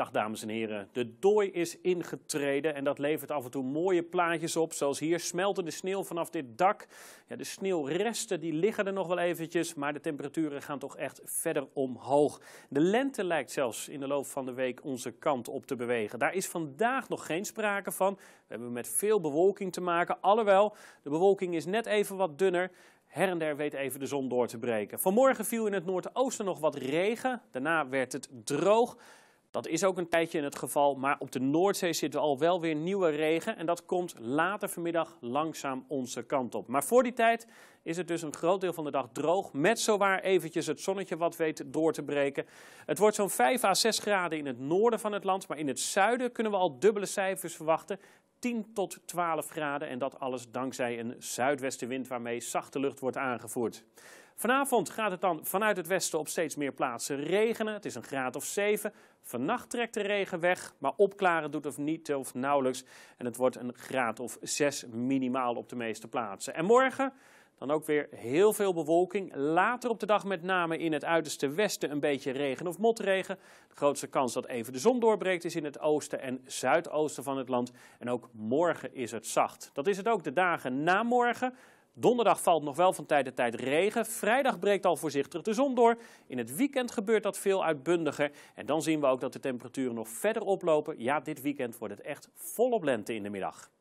Dag dames en heren, de dooi is ingetreden en dat levert af en toe mooie plaatjes op. Zoals hier smelten de sneeuw vanaf dit dak. Ja, de sneeuwresten die liggen er nog wel eventjes, maar de temperaturen gaan toch echt verder omhoog. De lente lijkt zelfs in de loop van de week onze kant op te bewegen. Daar is vandaag nog geen sprake van. We hebben met veel bewolking te maken, alhoewel de bewolking is net even wat dunner her en der weet even de zon door te breken. Vanmorgen viel in het noordoosten nog wat regen, daarna werd het droog. Dat is ook een tijdje in het geval, maar op de Noordzee zit al wel weer nieuwe regen en dat komt later vanmiddag langzaam onze kant op. Maar voor die tijd is het dus een groot deel van de dag droog, met zowaar eventjes het zonnetje wat weet door te breken. Het wordt zo'n 5 à 6 graden in het noorden van het land, maar in het zuiden kunnen we al dubbele cijfers verwachten. 10 tot 12 graden en dat alles dankzij een zuidwestenwind waarmee zachte lucht wordt aangevoerd. Vanavond gaat het dan vanuit het westen op steeds meer plaatsen regenen. Het is een graad of 7. Vannacht trekt de regen weg, maar opklaren doet of niet of nauwelijks. En het wordt een graad of 6 minimaal op de meeste plaatsen. En morgen dan ook weer heel veel bewolking. Later op de dag met name in het uiterste westen een beetje regen of motregen. De grootste kans dat even de zon doorbreekt is in het oosten en zuidoosten van het land. En ook morgen is het zacht. Dat is het ook de dagen na morgen. Donderdag valt nog wel van tijd tot tijd regen. Vrijdag breekt al voorzichtig de zon door. In het weekend gebeurt dat veel uitbundiger. En dan zien we ook dat de temperaturen nog verder oplopen. Ja, dit weekend wordt het echt volop lente in de middag.